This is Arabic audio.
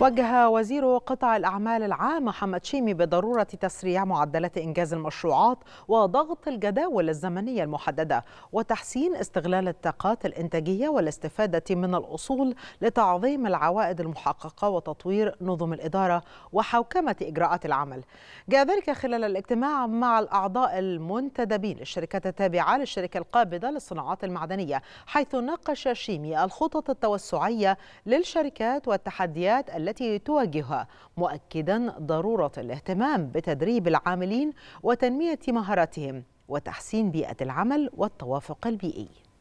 وجه وزير قطاع الأعمال العام محمد شيمي بضرورة تسريع معدلات إنجاز المشروعات وضغط الجداول الزمنية المحددة وتحسين استغلال الطاقات الإنتاجية والاستفادة من الأصول لتعظيم العوائد المحققة وتطوير نظم الإدارة وحوكمة إجراءات العمل جاء ذلك خلال الاجتماع مع الأعضاء المنتدبين للشركات التابعة للشركة القابضة للصناعات المعدنية حيث ناقش شيمي الخطط التوسعية للشركات والتحديات التي تواجهها مؤكدا ضروره الاهتمام بتدريب العاملين وتنميه مهاراتهم وتحسين بيئه العمل والتوافق البيئي